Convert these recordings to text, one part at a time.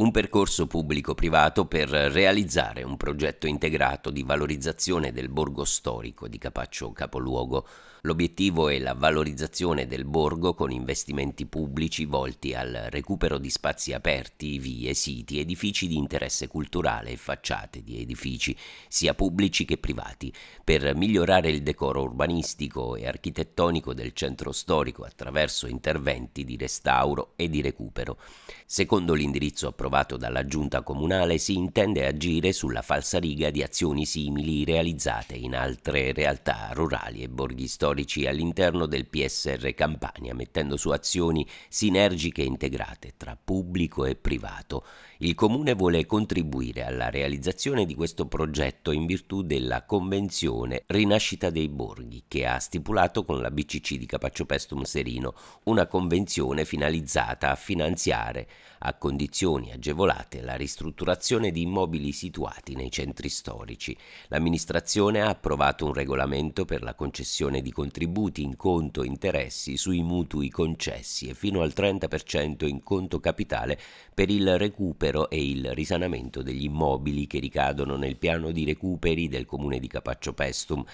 un percorso pubblico-privato per realizzare un progetto integrato di valorizzazione del borgo storico di Capaccio Capoluogo. L'obiettivo è la valorizzazione del borgo con investimenti pubblici volti al recupero di spazi aperti, vie, siti, edifici di interesse culturale e facciate di edifici, sia pubblici che privati, per migliorare il decoro urbanistico e architettonico del centro storico attraverso interventi di restauro e di recupero. Secondo l'indirizzo approvato approvato dalla giunta comunale, si intende agire sulla falsariga di azioni simili realizzate in altre realtà rurali e borghi storici all'interno del PSR Campania, mettendo su azioni sinergiche e integrate tra pubblico e privato. Il comune vuole contribuire alla realizzazione di questo progetto in virtù della Convenzione Rinascita dei Borghi che ha stipulato con la BCC di Capaccio Pestum Serino, una convenzione finalizzata a finanziare a condizioni agevolative agevolate la ristrutturazione di immobili situati nei centri storici. L'amministrazione ha approvato un regolamento per la concessione di contributi in conto interessi sui mutui concessi e fino al 30% in conto capitale per il recupero e il risanamento degli immobili che ricadono nel piano di recuperi del comune di Capaccio Pestum.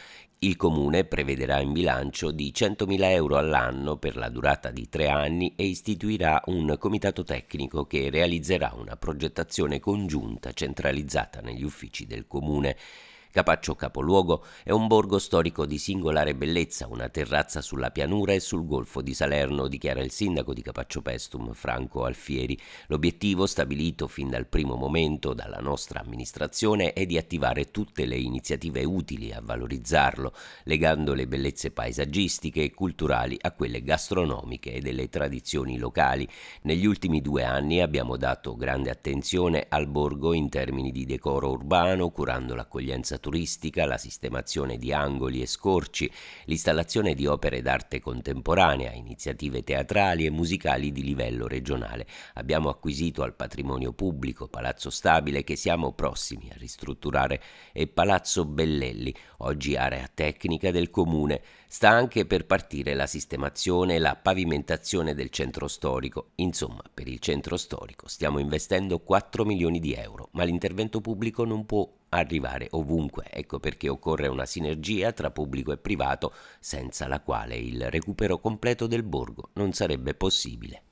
Il Comune prevederà in bilancio di 100.000 euro all'anno per la durata di tre anni e istituirà un comitato tecnico che realizzerà una progettazione congiunta centralizzata negli uffici del Comune. Capaccio Capoluogo è un borgo storico di singolare bellezza, una terrazza sulla pianura e sul golfo di Salerno, dichiara il sindaco di Capaccio Pestum, Franco Alfieri. L'obiettivo, stabilito fin dal primo momento dalla nostra amministrazione, è di attivare tutte le iniziative utili a valorizzarlo, legando le bellezze paesaggistiche e culturali a quelle gastronomiche e delle tradizioni locali. Negli ultimi due anni abbiamo dato grande attenzione al borgo in termini di decoro urbano, curando l'accoglienza turistica turistica, la sistemazione di angoli e scorci, l'installazione di opere d'arte contemporanea, iniziative teatrali e musicali di livello regionale. Abbiamo acquisito al patrimonio pubblico Palazzo Stabile che siamo prossimi a ristrutturare e Palazzo Bellelli, oggi area tecnica del comune. Sta anche per partire la sistemazione e la pavimentazione del centro storico. Insomma, per il centro storico stiamo investendo 4 milioni di euro, ma l'intervento pubblico non può arrivare ovunque. Ecco perché occorre una sinergia tra pubblico e privato, senza la quale il recupero completo del borgo non sarebbe possibile.